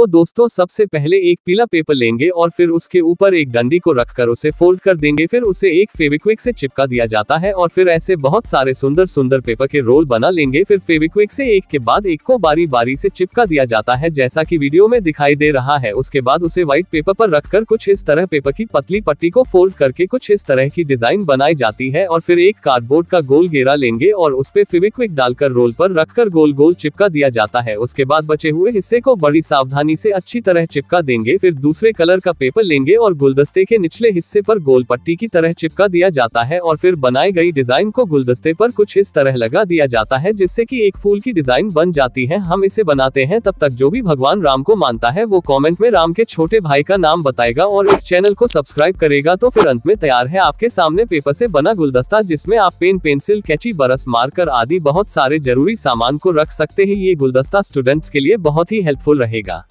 तो दोस्तों सबसे पहले एक पीला पेपर लेंगे और फिर उसके ऊपर एक डंडी को रखकर उसे फोल्ड कर देंगे फिर उसे एक फेविक्विक से चिपका दिया जाता है और फिर ऐसे बहुत सारे सुंदर सुंदर पेपर के रोल बना लेंगे फिर फेविक्विक से एक के बाद एक को बारी बारी से चिपका दिया जाता है जैसा की वीडियो में दिखाई दे रहा है उसके बाद उसे व्हाइट पेपर पर रखकर कुछ इस तरह पेपर की पतली पट्टी को फोल्ड करके कुछ इस तरह की डिजाइन बनाई जाती है और फिर एक कार्डबोर्ड का गोल घेरा लेंगे और उस पर फेविक्विक डालकर रोल पर रखकर गोल गोल चिपका दिया जाता है उसके बाद बचे हुए हिस्से को बड़ी सावधानी पानी से अच्छी तरह चिपका देंगे फिर दूसरे कलर का पेपर लेंगे और गुलदस्ते के निचले हिस्से पर गोल पट्टी की तरह चिपका दिया जाता है और फिर बनाई गई डिजाइन को गुलदस्ते पर कुछ इस तरह लगा दिया जाता है जिससे की एक फूल की डिजाइन बन जाती है हम इसे बनाते हैं तब तक जो भी भगवान राम को मानता है वो कॉमेंट में राम के छोटे भाई का नाम बताएगा और इस चैनल को सब्सक्राइब करेगा तो फिर अंत में तैयार है आपके सामने पेपर ऐसी बना गुलदस्ता जिसमे आप पेन पेंसिल कैची बरस मार्कर आदि बहुत सारे जरूरी सामान को रख सकते हैं ये गुलदस्ता स्टूडेंट्स के लिए बहुत ही हेल्पफुल रहेगा